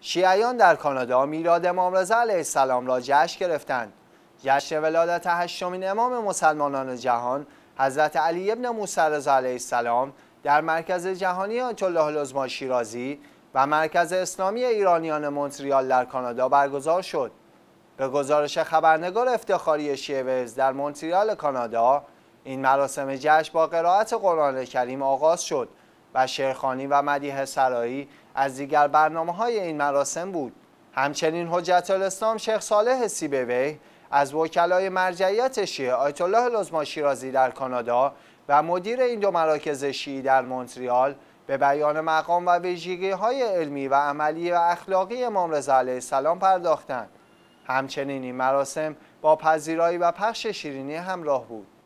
شیعیان در کانادا میراد امام رضا علیه السلام را جشن گرفتند. جشن ولادت هشتمین امام مسلمانان جهان حضرت علی ابن موسی رضا علیه السلام در مرکز جهانی آیت الله شیرازی و مرکز اسلامی ایرانیان مونتریال در کانادا برگزار شد. به گزارش خبرنگار افتخاری شیوز در مونتریال کانادا این مراسم جشن با قرائت قرآن کریم آغاز شد و شرخانی و مدیه سرایی از دیگر برنامه های این مراسم بود همچنین حجت الاسلام شیخ صالح سیبوی از وکلای مرجعیت شیعه آیت الله لزما شیرازی در کانادا و مدیر این دو مراکز شیعی در مونتریال به بیان مقام و ویژگی های علمی و عملی و اخلاقی امام رضا علیه السلام پرداختند همچنین این مراسم با پذیرایی و پخش شیرینی همراه بود